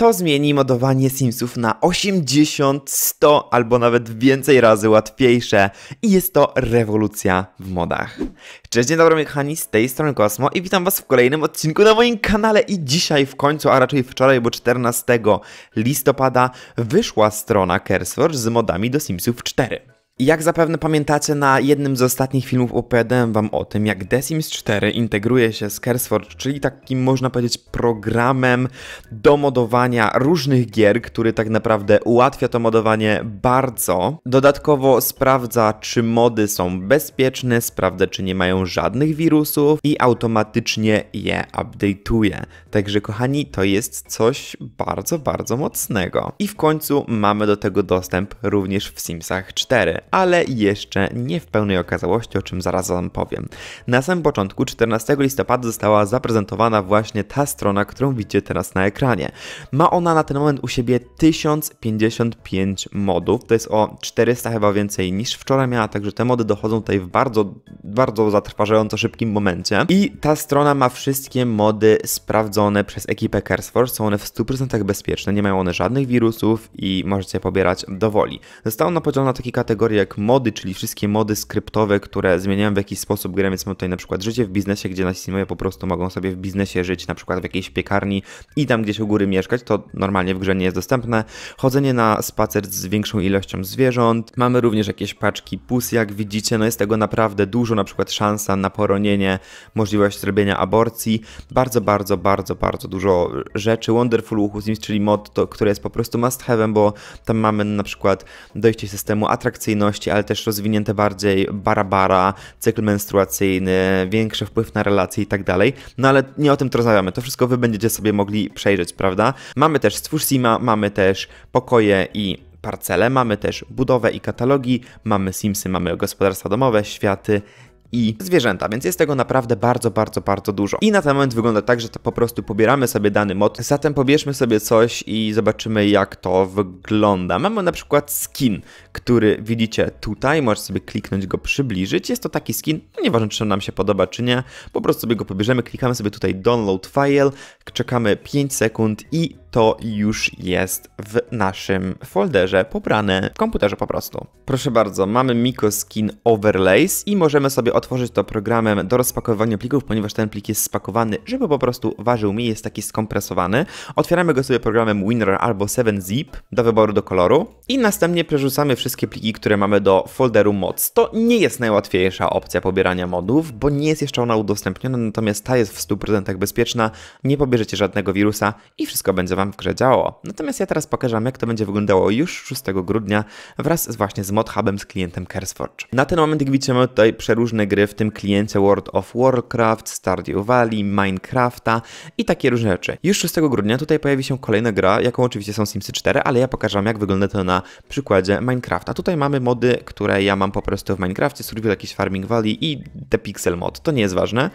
To zmieni modowanie Simsów na 80, 100 albo nawet więcej razy łatwiejsze i jest to rewolucja w modach. Cześć, dzień dobry kochani, z tej strony Kosmo i witam was w kolejnym odcinku na moim kanale i dzisiaj w końcu, a raczej wczoraj, bo 14 listopada wyszła strona CurseForge z modami do Simsów 4. Jak zapewne pamiętacie, na jednym z ostatnich filmów opowiadałem wam o tym, jak The Sims 4 integruje się z CurseForge, czyli takim można powiedzieć programem do modowania różnych gier, który tak naprawdę ułatwia to modowanie bardzo. Dodatkowo sprawdza, czy mody są bezpieczne, sprawdza, czy nie mają żadnych wirusów i automatycznie je update'uje. Także kochani, to jest coś bardzo, bardzo mocnego. I w końcu mamy do tego dostęp również w Simsach 4 ale jeszcze nie w pełnej okazałości, o czym zaraz Wam powiem. Na samym początku 14 listopada została zaprezentowana właśnie ta strona, którą widzicie teraz na ekranie. Ma ona na ten moment u siebie 1055 modów, to jest o 400 chyba więcej niż wczoraj miała, także te mody dochodzą tutaj w bardzo, bardzo zatrważająco szybkim momencie. I ta strona ma wszystkie mody sprawdzone przez ekipę CurseForge, są one w 100% bezpieczne, nie mają one żadnych wirusów i możecie pobierać dowoli. Zostało ona podzielona na takie kategorie jak mody, czyli wszystkie mody skryptowe, które zmieniają w jakiś sposób grę, więc mamy tutaj na przykład życie w biznesie, gdzie nasi Simowie po prostu mogą sobie w biznesie żyć, na przykład w jakiejś piekarni i tam gdzieś u góry mieszkać, to normalnie w grze nie jest dostępne. Chodzenie na spacer z większą ilością zwierząt, mamy również jakieś paczki pus, jak widzicie, no jest tego naprawdę dużo, na przykład szansa na poronienie, możliwość zrobienia aborcji, bardzo, bardzo, bardzo, bardzo dużo rzeczy. Wonderful Who's czyli mod, to, który jest po prostu must have'em, bo tam mamy na przykład dojście systemu atrakcyjnego, ale też rozwinięte bardziej barabara, cykl menstruacyjny, większy wpływ na relacje i tak dalej. No ale nie o tym to rozmawiamy, to wszystko wy będziecie sobie mogli przejrzeć, prawda? Mamy też Stwórz Sima, mamy też pokoje i parcele, mamy też budowę i katalogi, mamy Simsy, mamy gospodarstwa domowe, światy i zwierzęta, więc jest tego naprawdę bardzo, bardzo, bardzo dużo. I na ten moment wygląda tak, że to po prostu pobieramy sobie dany mod, zatem pobierzmy sobie coś i zobaczymy jak to wygląda. Mamy na przykład skin, który widzicie tutaj, możesz sobie kliknąć go przybliżyć, jest to taki skin, no nieważne czy nam się podoba czy nie, po prostu sobie go pobierzemy, klikamy sobie tutaj download file, czekamy 5 sekund i to już jest w naszym folderze pobrane w komputerze po prostu. Proszę bardzo, mamy Skin Overlays i możemy sobie otworzyć to programem do rozpakowywania plików, ponieważ ten plik jest spakowany, żeby po prostu ważył mi, jest taki skompresowany. Otwieramy go sobie programem WinRAR albo 7-zip do wyboru do koloru i następnie przerzucamy wszystkie pliki, które mamy do folderu mods. To nie jest najłatwiejsza opcja pobierania modów, bo nie jest jeszcze ona udostępniona, natomiast ta jest w 100% bezpieczna, nie pobierzecie żadnego wirusa i wszystko będzie Wam w grze działo. Natomiast ja teraz pokażę Wam, jak to będzie wyglądało już 6 grudnia wraz z właśnie z ModHubem, z klientem CareSforge. Na ten moment, jak widzicie, mamy tutaj przeróżne gry, w tym kliencie World of Warcraft, Stardew Valley, Minecrafta i takie różne rzeczy. Już 6 grudnia tutaj pojawi się kolejna gra, jaką oczywiście są Sims 4, ale ja pokażę Wam, jak wygląda to na przykładzie Minecrafta. Tutaj mamy mody, które ja mam po prostu w Minecrafcie, Survival, jakiś Farming Valley i The Pixel Mod. To nie jest ważne,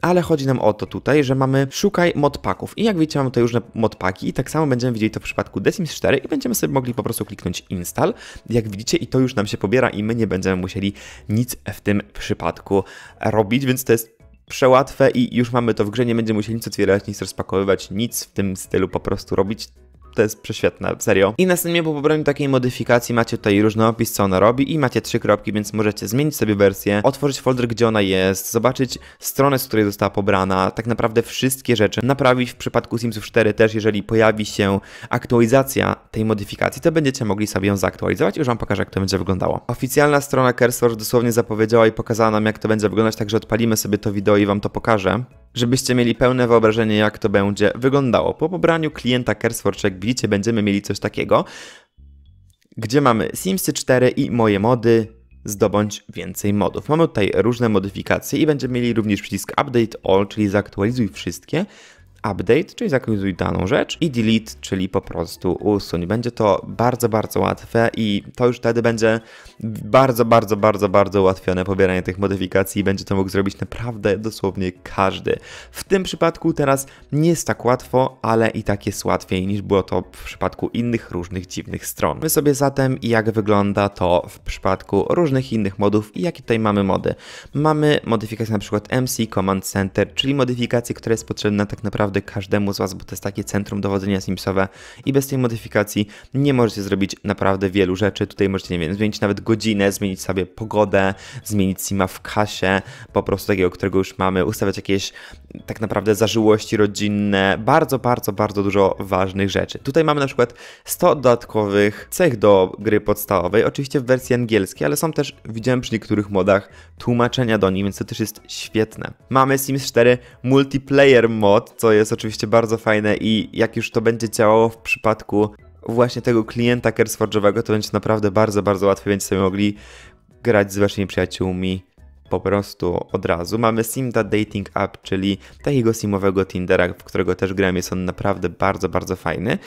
ale chodzi nam o to tutaj, że mamy szukaj modpaków. I jak widzicie, mamy tutaj różne modpaki i tak samo będziemy widzieli to w przypadku The Sims 4 i będziemy sobie mogli po prostu kliknąć install, jak widzicie i to już nam się pobiera i my nie będziemy musieli nic w tym przypadku robić, więc to jest przełatwe i już mamy to w grze, nie będziemy musieli nic otwierać, nic rozpakowywać, nic w tym stylu po prostu robić to jest prześwietne, serio. I następnie po pobraniu takiej modyfikacji macie tutaj opis, co ona robi i macie trzy kropki, więc możecie zmienić sobie wersję, otworzyć folder, gdzie ona jest, zobaczyć stronę, z której została pobrana, tak naprawdę wszystkie rzeczy, naprawić w przypadku Simsów 4 też, jeżeli pojawi się aktualizacja tej modyfikacji, to będziecie mogli sobie ją zaktualizować i już Wam pokażę, jak to będzie wyglądało. Oficjalna strona Kerstore dosłownie zapowiedziała i pokazała nam, jak to będzie wyglądać, także odpalimy sobie to wideo i Wam to pokażę. Żebyście mieli pełne wyobrażenie, jak to będzie wyglądało. Po pobraniu klienta Cares jak widzicie, będziemy mieli coś takiego, gdzie mamy Simsy 4 i moje mody, zdobądź więcej modów. Mamy tutaj różne modyfikacje i będziemy mieli również przycisk Update All, czyli zaktualizuj wszystkie update, czyli zaktualizuj daną rzecz i delete, czyli po prostu usuń. Będzie to bardzo, bardzo łatwe i to już wtedy będzie bardzo, bardzo, bardzo, bardzo ułatwione pobieranie tych modyfikacji i będzie to mógł zrobić naprawdę dosłownie każdy. W tym przypadku teraz nie jest tak łatwo, ale i tak jest łatwiej niż było to w przypadku innych różnych dziwnych stron. My sobie zatem jak wygląda to w przypadku różnych innych modów i jakie tutaj mamy mody. Mamy modyfikację na przykład MC Command Center, czyli modyfikację, która jest potrzebna tak naprawdę naprawdę każdemu z Was, bo to jest takie centrum dowodzenia Simsowe i bez tej modyfikacji nie możecie zrobić naprawdę wielu rzeczy. Tutaj możecie, nie wiem, zmienić nawet godzinę, zmienić sobie pogodę, zmienić Sima w kasie, po prostu takiego, którego już mamy, ustawiać jakieś tak naprawdę zażyłości rodzinne, bardzo, bardzo, bardzo dużo ważnych rzeczy. Tutaj mamy na przykład 100 dodatkowych cech do gry podstawowej, oczywiście w wersji angielskiej, ale są też, widziałem przy niektórych modach, tłumaczenia do nich, więc to też jest świetne. Mamy Sims 4 Multiplayer Mod, co jest jest oczywiście bardzo fajne i jak już to będzie działało w przypadku właśnie tego klienta Kersforge'owego, to będzie naprawdę bardzo, bardzo łatwe, będziecie mogli grać z waszymi przyjaciółmi po prostu od razu. Mamy Simda Dating App, czyli takiego simowego Tindera, w którego też gram jest on naprawdę bardzo, bardzo fajny.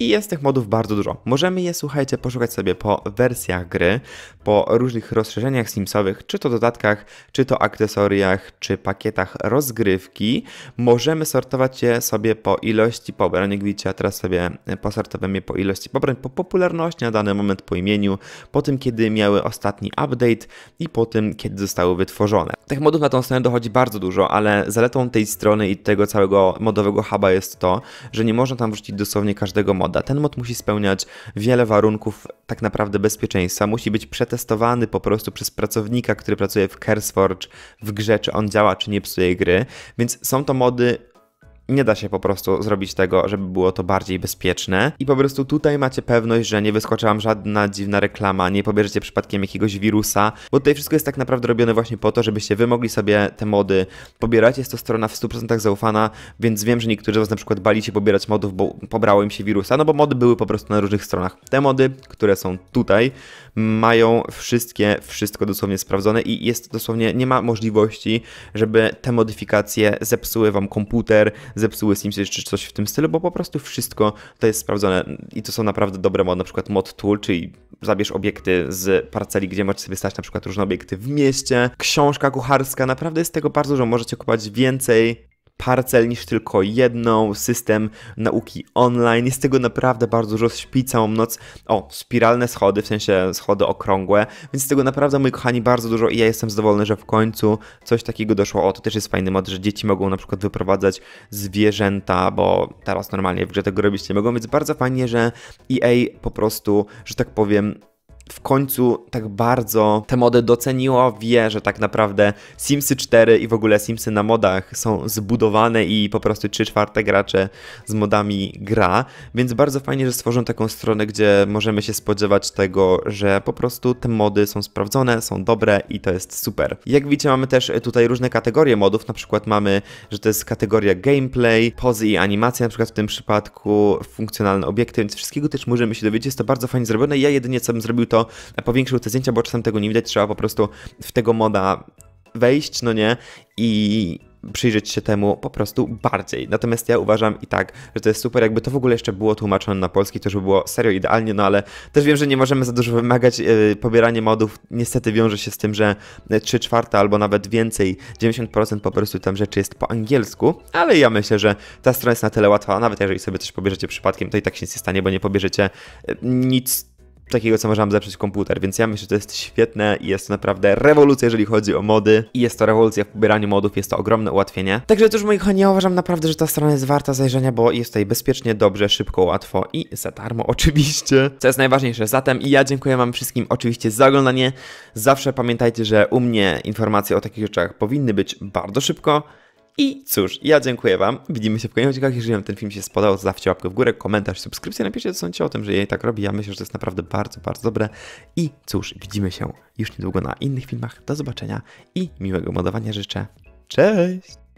I jest tych modów bardzo dużo. Możemy je, słuchajcie, poszukać sobie po wersjach gry, po różnych rozszerzeniach simsowych, czy to dodatkach, czy to akcesoriach, czy pakietach rozgrywki. Możemy sortować je sobie po ilości pobrań. Jak widzicie, ja teraz sobie posortowałem je po ilości pobrań, po popularności na dany moment, po imieniu, po tym, kiedy miały ostatni update i po tym, kiedy zostały wytworzone tworzone. Tych modów na tą stronę dochodzi bardzo dużo, ale zaletą tej strony i tego całego modowego huba jest to, że nie można tam wrzucić dosłownie każdego moda. Ten mod musi spełniać wiele warunków tak naprawdę bezpieczeństwa, musi być przetestowany po prostu przez pracownika, który pracuje w CurseForge w grze, czy on działa, czy nie psuje gry, więc są to mody nie da się po prostu zrobić tego, żeby było to bardziej bezpieczne. I po prostu tutaj macie pewność, że nie wyskoczy wam żadna dziwna reklama, nie pobierzecie przypadkiem jakiegoś wirusa, bo tutaj wszystko jest tak naprawdę robione właśnie po to, żebyście wy mogli sobie te mody pobierać. Jest to strona w 100% zaufana, więc wiem, że niektórzy z was na przykład bali się pobierać modów, bo pobrało im się wirusa, no bo mody były po prostu na różnych stronach. Te mody, które są tutaj, mają wszystkie, wszystko dosłownie sprawdzone i jest dosłownie, nie ma możliwości, żeby te modyfikacje zepsuły wam komputer, zepsuły Simsy czy coś w tym stylu, bo po prostu wszystko to jest sprawdzone i to są naprawdę dobre mod, na przykład mod tool, czyli zabierz obiekty z parceli, gdzie możecie sobie stać na przykład różne obiekty w mieście, książka kucharska, naprawdę jest tego bardzo dużo, możecie kupować więcej parcel niż tylko jedną, system nauki online. Jest tego naprawdę bardzo dużo, śpi całą noc. O, spiralne schody, w sensie schody okrągłe, więc z tego naprawdę, moi kochani, bardzo dużo i ja jestem zadowolony, że w końcu coś takiego doszło. O, to też jest fajny mod, że dzieci mogą na przykład wyprowadzać zwierzęta, bo teraz normalnie w grze tego robić nie mogą, więc bardzo fajnie, że EA po prostu, że tak powiem, w końcu tak bardzo te mody doceniło, wie, że tak naprawdę Simsy 4 i w ogóle Simsy na modach są zbudowane i po prostu 3 czwarte gracze z modami gra, więc bardzo fajnie, że stworzą taką stronę, gdzie możemy się spodziewać tego, że po prostu te mody są sprawdzone, są dobre i to jest super. Jak widzicie mamy też tutaj różne kategorie modów, na przykład mamy, że to jest kategoria gameplay, pozy i animacja, na przykład w tym przypadku funkcjonalne obiekty, więc wszystkiego też możemy się dowiedzieć, jest to bardzo fajnie zrobione. Ja jedynie co bym zrobił to powiększył te zdjęcia, bo czasem tego nie widać, trzeba po prostu w tego moda wejść, no nie, i przyjrzeć się temu po prostu bardziej. Natomiast ja uważam i tak, że to jest super, jakby to w ogóle jeszcze było tłumaczone na polski, to by było serio idealnie, no ale też wiem, że nie możemy za dużo wymagać. Yy, pobieranie modów niestety wiąże się z tym, że 3 czwarte albo nawet więcej, 90% po prostu tam rzeczy jest po angielsku, ale ja myślę, że ta strona jest na tyle łatwa, nawet jeżeli sobie coś pobierzecie przypadkiem, to i tak się nic nie stanie, bo nie pobierzecie e, nic takiego, co można zepsuć komputer, więc ja myślę, że to jest świetne i jest to naprawdę rewolucja, jeżeli chodzi o mody i jest to rewolucja w pobieraniu modów, jest to ogromne ułatwienie. Także cóż, moi kochani, ja uważam naprawdę, że ta strona jest warta zajrzenia, bo jest tutaj bezpiecznie, dobrze, szybko, łatwo i za darmo oczywiście, co jest najważniejsze. Zatem i ja dziękuję wam wszystkim oczywiście za oglądanie. Zawsze pamiętajcie, że u mnie informacje o takich rzeczach powinny być bardzo szybko, i cóż, ja dziękuję Wam. Widzimy się w kolejnych odcinkach. Jeżeli Wam ten film się spodobał, to łapkę w górę, komentarz, subskrypcję. Napiszcie, co sądzicie o tym, że jej tak robi. Ja myślę, że to jest naprawdę bardzo, bardzo dobre. I cóż, widzimy się już niedługo na innych filmach. Do zobaczenia i miłego modowania życzę. Cześć!